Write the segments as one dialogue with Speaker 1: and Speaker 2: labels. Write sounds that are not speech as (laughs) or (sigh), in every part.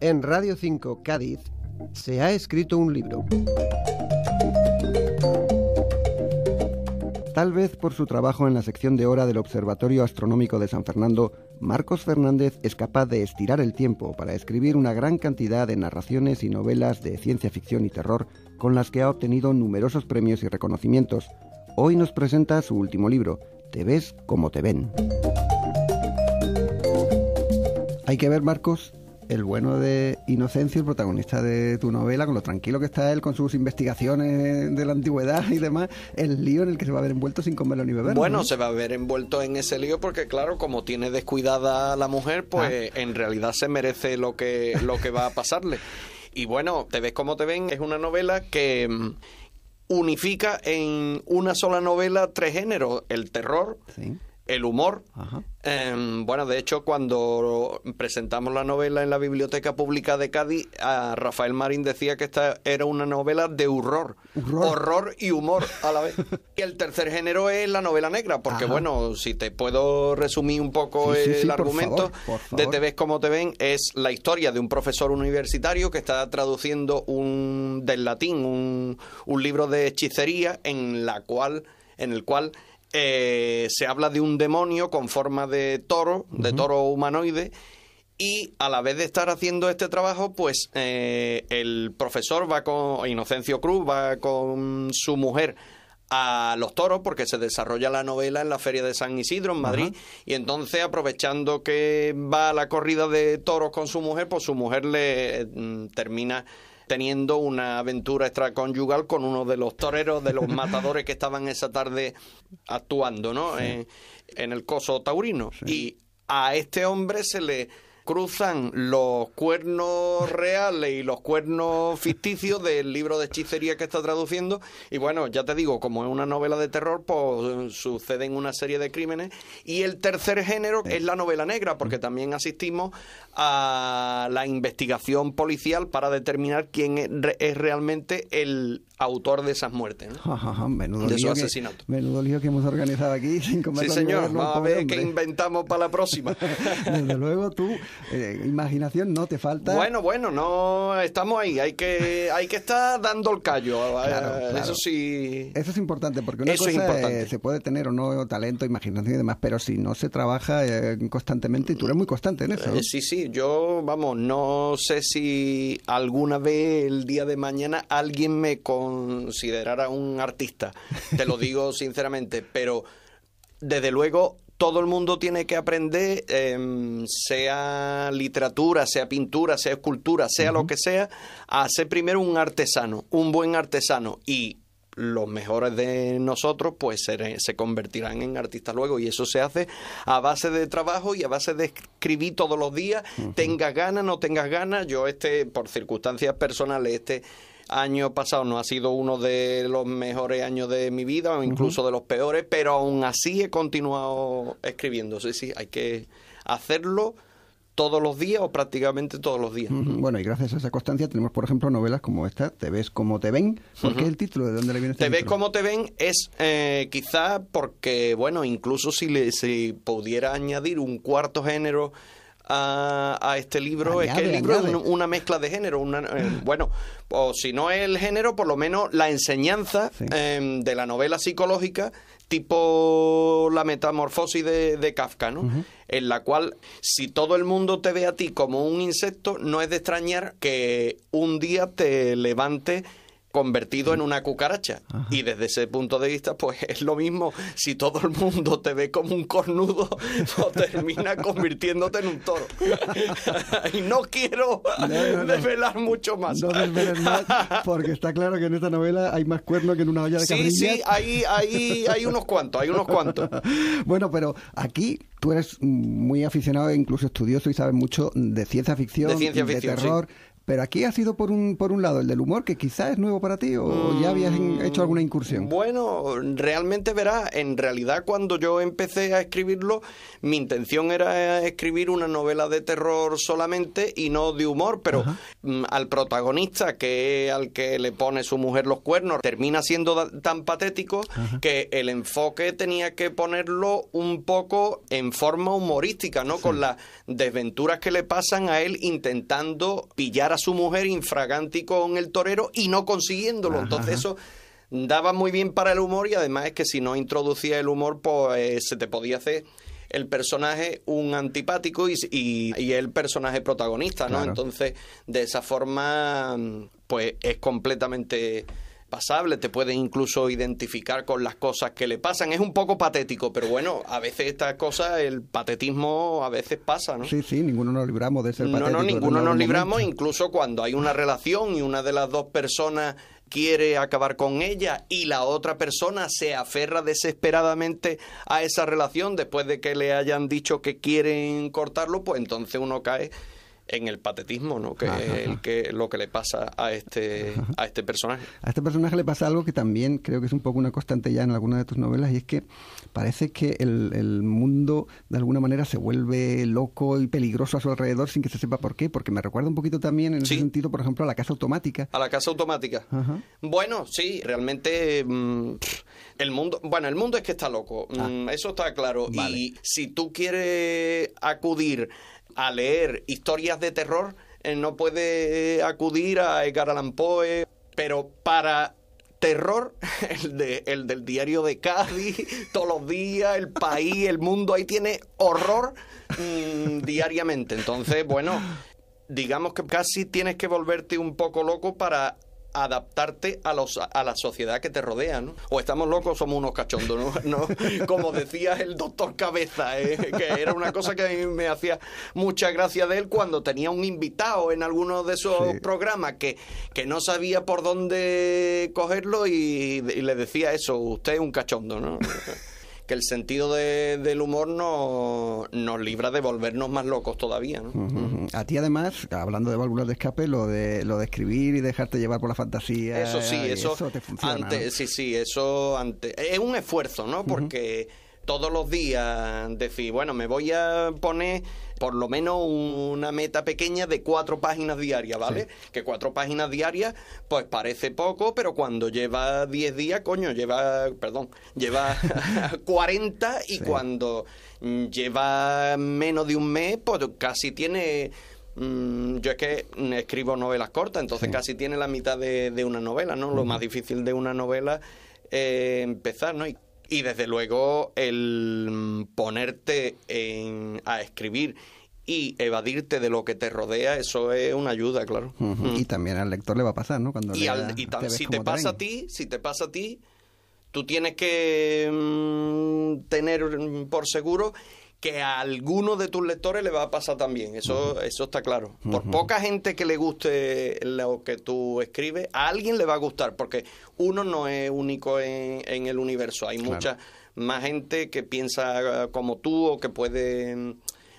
Speaker 1: en Radio 5 Cádiz se ha escrito un libro. Tal vez por su trabajo en la sección de hora del Observatorio Astronómico de San Fernando, Marcos Fernández es capaz de estirar el tiempo para escribir una gran cantidad de narraciones y novelas de ciencia ficción y terror con las que ha obtenido numerosos premios y reconocimientos. Hoy nos presenta su último libro, Te ves como te ven. Hay que ver, Marcos, el bueno de Inocencio, el protagonista de tu novela, con lo tranquilo que está él con sus investigaciones de la antigüedad y demás, el lío en el que se va a ver envuelto sin comerlo ni beberlo. Bueno, se
Speaker 2: va a ver envuelto en ese lío porque, claro, como tiene descuidada a la mujer, pues ah. en realidad se merece lo que, lo que va a pasarle. Y bueno, Te ves como te ven es una novela que mm, unifica en una sola novela tres géneros, el terror, el humor. Em, bueno, de hecho, cuando presentamos la novela en la Biblioteca Pública de Cádiz, Rafael Marín decía que esta era una novela de horror, ¿Horror? y humor a la vez. (laughs) y el tercer género es la novela negra, porque bueno, si te puedo resumir un poco el argumento de Te ves como te ven, es la historia de un profesor universitario que está traduciendo un del latín un, un libro de hechicería en la cual en el cual eh, se habla de un demonio con forma de toro, de toro humanoide, y a la vez de estar haciendo este trabajo, pues eh, el profesor va con, Inocencio Cruz va con su mujer a los toros porque se desarrolla la novela en la feria de San Isidro en Madrid y entonces aprovechando que va a la corrida de toros con su mujer pues su mujer le mm, termina teniendo una aventura extraconyugal con uno de los toreros, de los (laughs) matadores que estaban esa tarde actuando, ¿no? Eh, en, el coso taurino. Y a este hombre se le cruzan los cuernos reales y los cuernos ficticios del libro de hechicería que está traduciendo. Y bueno, ya te digo, como es una novela de terror, pues eh, suceden una serie de crímenes. Y el tercer género es la novela negra, porque mm. también asistimos a la investigación policial para determinar quién es realmente el autor de esas muertes,
Speaker 1: menudo Que, que hemos organizado aquí. (laughs) sí, señor, vamos a ver qué
Speaker 2: inventamos para la próxima.
Speaker 1: (laughs) Desde luego tú eh, imaginación no te falta. Bueno,
Speaker 2: bueno, no estamos ahí. Hay que, hay que estar dando el callo. Eh, eso sí.
Speaker 1: Eso es importante, porque una cosa eh, se puede tener o no talento, imaginación y demás, pero si no se trabaja constantemente, y tú eres muy constante en eso. sí,
Speaker 2: sí, yo, vamos, no sé si alguna vez el día de mañana alguien me considerara un artista. Te lo digo (laughs) sinceramente, pero desde luego todo el mundo tiene que aprender, em, sea literatura, sea pintura, sea escultura, sea lo que sea, a ser primero un artesano, un buen artesano. Y los mejores de nosotros pues se, convertirán en artistas luego y eso se hace a base de trabajo y a base de escribir todos los días, tengas ganas, no tengas ganas, yo este por circunstancias personales este año pasado no ha sido uno de los mejores años de mi vida, o incluso de los peores, pero aún así he continuado escribiendo. Sí, sí, hay que hacerlo todos los días o prácticamente todos los días.
Speaker 1: Bueno, y gracias a esa constancia tenemos, por ejemplo, novelas como esta, Te ves como te ven. ¿Por qué el título? ¿De dónde le viene este Te ves
Speaker 2: como te ven es eh, quizá porque, bueno, incluso si, le, si pudiera añadir un cuarto género a, este libro es que el libro es una mezcla de género. Eh, bueno, o si no es el género, por lo menos la enseñanza em, de la novela psicológica tipo la metamorfosis de, Kafka, ¿no? En la cual, si todo el mundo te ve a ti como un insecto, no es de extrañar que un día te levante convertido en una cucaracha. Y desde ese punto de vista, pues es lo mismo. Si todo el mundo te ve como un cornudo, (laughs) o termina convirtiéndote en un toro. (laughs) y no quiero desvelar
Speaker 1: mucho más. No desveles más, porque está claro que en esta novela hay más cuernos que en una olla de Sí, sí, hay, hay, hay unos
Speaker 2: cuantos, hay unos cuantos.
Speaker 1: (laughs) bueno, pero aquí tú eres muy aficionado e incluso estudioso y sabes mucho de ciencia ficción, de, ciencia de terror. Pero aquí ha sido por un, por un lado el del humor, que quizás es nuevo para ti, o ya habías mm, hecho alguna incursión.
Speaker 2: Bueno, realmente verás, en realidad cuando yo empecé a escribirlo, mi intención era eh, escribir una novela de terror solamente y no de humor, pero mm, al protagonista, que al que le pone su mujer los cuernos, termina siendo tan patético que el enfoque tenía que ponerlo un poco en forma humorística, ¿no? Con las desventuras que le pasan a él intentando pillar a su mujer infraganti con el torero y no consiguiéndolo. Entonces eso daba muy bien para el humor y además es que si no introducía el humor, pues eh, se te podía hacer el personaje un antipático y, el personaje protagonista, ¿no? Entonces, de esa forma, pues es completamente pasable, te puede incluso identificar con las cosas que le pasan. Es un poco patético, pero bueno, a veces estas cosas, el patetismo a veces pasa, ¿no?
Speaker 1: Sí, sí, ninguno nos libramos de ser patéticos. No, no, ninguno nos libramos,
Speaker 2: incluso cuando hay una relación y una de las dos personas quiere acabar con ella y la otra persona se aferra desesperadamente a esa relación después de que le hayan dicho que quieren cortarlo, pues entonces uno cae en el patetismo, ¿no? Que es que, lo que le pasa a este, a este personaje.
Speaker 1: A este personaje le pasa algo que también creo que es un poco una constante ya en alguna de tus novelas, y es que parece que el, mundo de alguna manera se vuelve loco y peligroso a su alrededor sin que se sepa por qué, porque me recuerda un poquito también en ese sentido, por ejemplo, a la casa automática.
Speaker 2: A la casa automática. Bueno, sí, realmente mm, el mundo, bueno, el mundo es que está loco, mm, ah. eso está claro. Y si tú quieres acudir a leer historias de terror, eh, no puede eh, acudir a Edgar Allan Poe, pero para terror, (laughs) el, del diario de Cádiz, (laughs) todos los días, el país, el mundo, ahí tiene horror mm, (laughs) diariamente. Entonces, bueno, digamos que casi tienes que volverte un poco loco para adaptarte a, los, a la sociedad que te rodea, ¿no? O estamos locos, somos unos cachondos, ¿no? (laughs) Como decía el doctor Cabeza, ¿eh? que era una cosa que me hacía mucha gracia de él cuando tenía un invitado en alguno de sus programas que, que no sabía por dónde cogerlo y, y le decía eso, usted es un cachondo, ¿no? (laughs) que el sentido de, del humor no, nos libra de volvernos más locos todavía.
Speaker 1: ¿no? A ti además, hablando de válvulas de escape, lo de lo de escribir y dejarte llevar por la fantasía. Eso sí, eso, te funciona.
Speaker 2: sí, sí, eso antes es un esfuerzo, ¿no? Porque todos los días decir, bueno, me voy a poner por lo menos una meta pequeña de cuatro páginas diarias, ¿vale? Que cuatro páginas diarias, pues parece poco, pero cuando lleva diez días, coño, lleva, perdón, lleva (laughs) cuarenta y cuando lleva menos de un mes, pues casi tiene mm, yo es que escribo novelas cortas, entonces casi tiene la mitad de, una novela, ¿no? Lo más difícil de una novela es empezar, ¿no? Y y desde luego el mm, ponerte en, a escribir y evadirte de lo que te rodea, eso es una ayuda, claro.
Speaker 1: Mm. Y también al lector le va a pasar, ¿no? Cuando y, si te pasa a
Speaker 2: ti, si te pasa a ti, tú tienes que mm, tener por seguro que a alguno de tus lectores le va a pasar también, eso, eso está claro. Por poca gente que le guste lo que tú escribes, a alguien le va a gustar, porque uno no es único en, el universo, hay mucha más gente que piensa ah, como tú o que puede mm,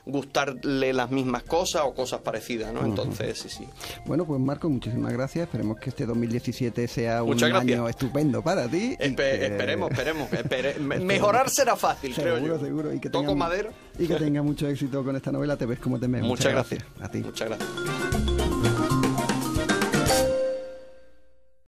Speaker 2: gustarle las mismas cosas o cosas parecidas, ¿no? Entonces, sí, sí.
Speaker 1: Bueno, pues Marco, muchísimas gracias. Esperemos que este 2017 sea un año estupendo para ti.
Speaker 2: Esperemos, (laughs) esperemos. mejorar será fácil, creo yo. Seguro, Y que tenga,
Speaker 1: Y que tenga mucho éxito con esta novela. Te ves como te ves. Muchas, gracias.
Speaker 2: A ti. Muchas gracias.